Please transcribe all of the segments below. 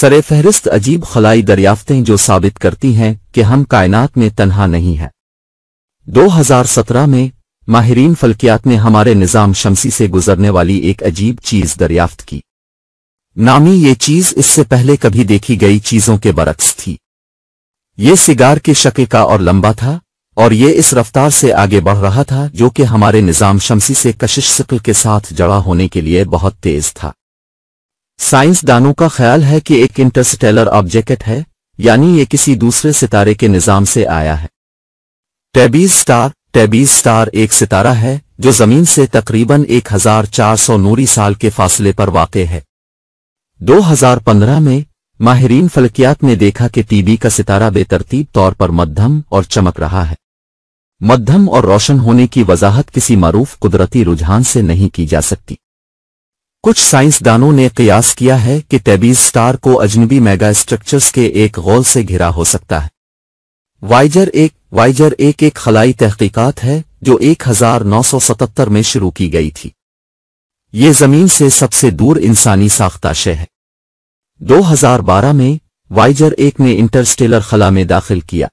sir फहरिस्त अजीब खलाई दरियाफ्तें जो साबित करती हैं कि हम कायनात में तनहा नहीं हैं 2017 में माहरीन फल्कियात ने हमारे निज़ाम शमसी से गुजरने वाली एक अजीब चीज़ दरियाफ्त की नामी ये चीज़ इससे पहले कभी देखी गई चीज़ों के बरक्स थी ये सिगार के शक्ल का और लंबा था और ये इस रफ्तार से आगे बढ़ रहा था जो कि हमारे निज़ाम शमसी से कशिश शक्ल के साथ जड़ा होने के लिए बहुत तेज था साइंसदानों का ख्याल है कि एक इंटरस्टेलर ऑब्जेक्ट है यानी ये किसी दूसरे सितारे के निजाम से आया है टेबीज स्टार टेबीज स्टार एक सितारा है जो जमीन से तकरीबन 1400 नूरी साल के फासले पर वाक़ है 2015 में माहरीन फलकियात ने देखा कि टीबी का सितारा बेतरतीब तौर पर मध्यम और चमक रहा है मध्यम और रोशन होने की वजाहत किसी मरूफ कुदरती रुझान से नहीं की जा सकती कुछ साइंसदानों ने कयास किया है कि टेबीज स्टार को अजनबी मेगा स्ट्रक्चर्स के एक गोल से घिरा हो सकता है वाइजर एक वाइजर एक एक खलाई तहकीकत है जो 1977 में शुरू की गई थी ये जमीन से सबसे दूर इंसानी साख्ताशय है 2012 में वाइजर एक ने इंटरस्टेलर खला में दाखिल किया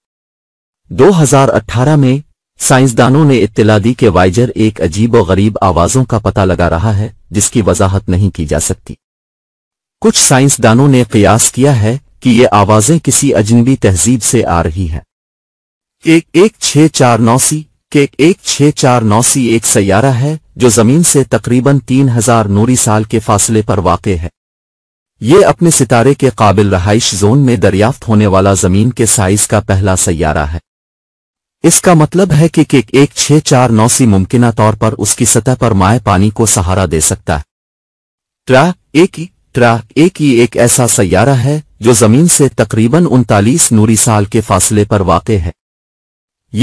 2018 में साइंसदानों ने इत्तला दी कि वाइजर एक अजीब और गरीब आवाज़ों का पता लगा रहा है जिसकी वजाहत नहीं की जा सकती कुछ साइंसदानों ने कयास किया है कि ये आवाज़ें किसी अजनबी तहजीब से आ रही हैं एक एक छह चार नौ सी के एक छः चार नौ सी एक सैारा है जो ज़मीन से तकरीबन तीन हजार नूरी साल के फासले पर वाक़ है ये अपने सितारे के काबिल रहाइश जोन में दरियाफ्त होने वाला ज़मीन के साइज का पहला सैारा है इसका मतलब है कि केक एक छह चार नौ सी मुमकिन तौर पर उसकी सतह पर माए पानी को सहारा दे सकता है ट्रा एक ही ट्रा एक ही एक ऐसा सैारा है जो जमीन से तकरीबन उनतालीस नूरी साल के फासले पर वाक़ है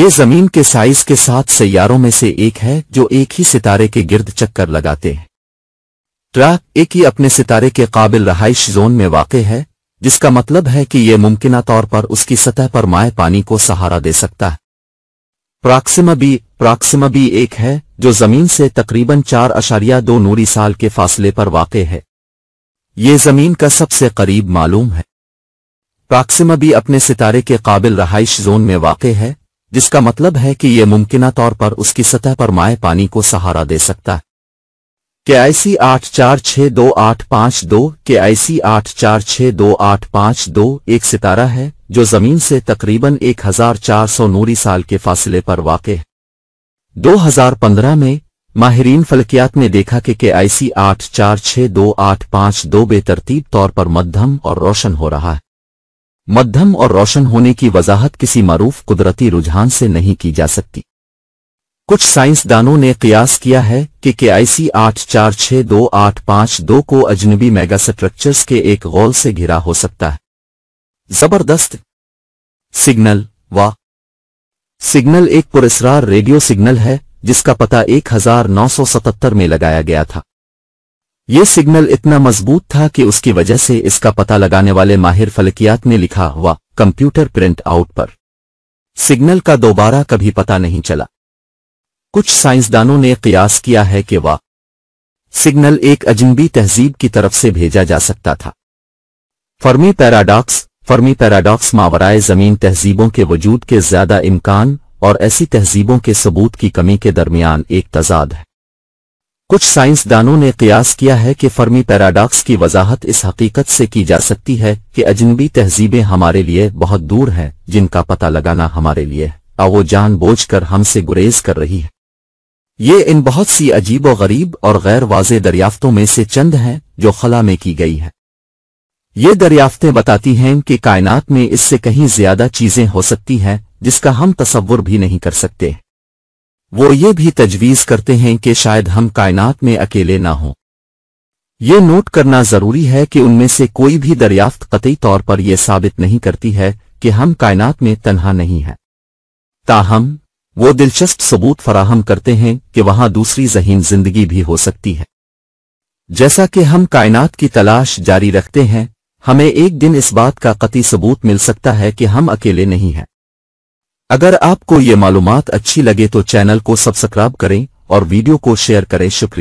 ये जमीन के साइज के साथ सैारों में से एक है जो एक ही सितारे के गिर्द चक्कर लगाते हैं ट्रा एक ही अपने सितारे के काबिल रहाइश जोन में वाक़ है जिसका मतलब है कि यह मुमकिन तौर पर उसकी सतह पर माए पानी को सहारा दे सकता है प्राक्सिमा बी प्राक्सिमा बी एक है जो जमीन से तकरीबन चार अशारिया दो नूरी साल के फासले पर वाक़ है ये जमीन का सबसे करीब मालूम है प्राक्सिमा बी अपने सितारे के काबिल रहाइश जोन में वाक़ है जिसका मतलब है कि यह मुमकिन तौर पर उसकी सतह पर माए पानी को सहारा दे सकता है के आई सी आठ चार छः दो आठ पाँच दो के आई सी आठ चार छः दो आठ पाँच दो एक सितारा है जो जमीन से तकरीबन एक हजार चार सौ नूरी साल के फासले पर वाक़ है दो हज़ार पंद्रह में माहरीन फलकियात ने देखा कि के आई सी आठ चार छः दो आठ पाँच दो बेतरतीब तौर पर मध्यम और रोशन हो रहा है मध्यम और रोशन होने की वजाहत किसी मरूफ कुदरती रुझान से नहीं की जा सकती कुछ साइंसदानों ने कयास किया है कि के आई सी आठ चार छह दो आठ पांच दो को अजनबी मेगास्ट्रक्चर्स के एक गोल से घिरा हो सकता है जबरदस्त सिग्नल वाह सिग्नल एक पुरस्रार रेडियो सिग्नल है जिसका पता 1977 में लगाया गया था यह सिग्नल इतना मजबूत था कि उसकी वजह से इसका पता लगाने वाले माहिर फलकियात ने लिखा हुआ कंप्यूटर प्रिंट आउट पर सिग्नल का दोबारा कभी पता नहीं चला कुछ साइंसदानों ने कयास किया है कि वह सिग्नल एक अजनबी तहजीब की तरफ से भेजा जा सकता था फर्मी पैराडॉक्स फर्मी पैराडॉक्स मावराए जमीन तहजीबों के वजूद के ज्यादा इम्कान और ऐसी तहजीबों के सबूत की कमी के दरमियान एक तजाद है कुछ साइंसदानों ने कयास किया है कि फर्मी पैराडॉक्स की वजाहत इस हकीकत से की जा सकती है कि अजनबी तहजीबें हमारे लिए बहुत दूर हैं जिनका पता लगाना हमारे लिए है और वो कर हमसे गुरेज कर रही है ये इन बहुत सी अजीब व गरीब और गैर वाज दरियाफ्तों में से चंद हैं जो खला में की गई हैं ये दरियाफ्तें बताती हैं कि कायनात में इससे कहीं ज्यादा चीजें हो सकती हैं जिसका हम तस्वुर भी नहीं कर सकते वो ये भी तजवीज़ करते हैं कि शायद हम कायनात में अकेले ना हों ये नोट करना जरूरी है कि उनमें से कोई भी दरियाफ्त कतई तौर पर यह साबित नहीं करती है कि हम कायनात में तनहा नहीं हैं ताहम वो दिलचस्प सबूत फराहम करते हैं कि वहां दूसरी जहीन जिंदगी भी हो सकती है जैसा कि हम कायनात की तलाश जारी रखते हैं हमें एक दिन इस बात का कति सबूत मिल सकता है कि हम अकेले नहीं हैं अगर आपको ये मालूमात अच्छी लगे तो चैनल को सब्सक्राइब करें और वीडियो को शेयर करें शुक्रिया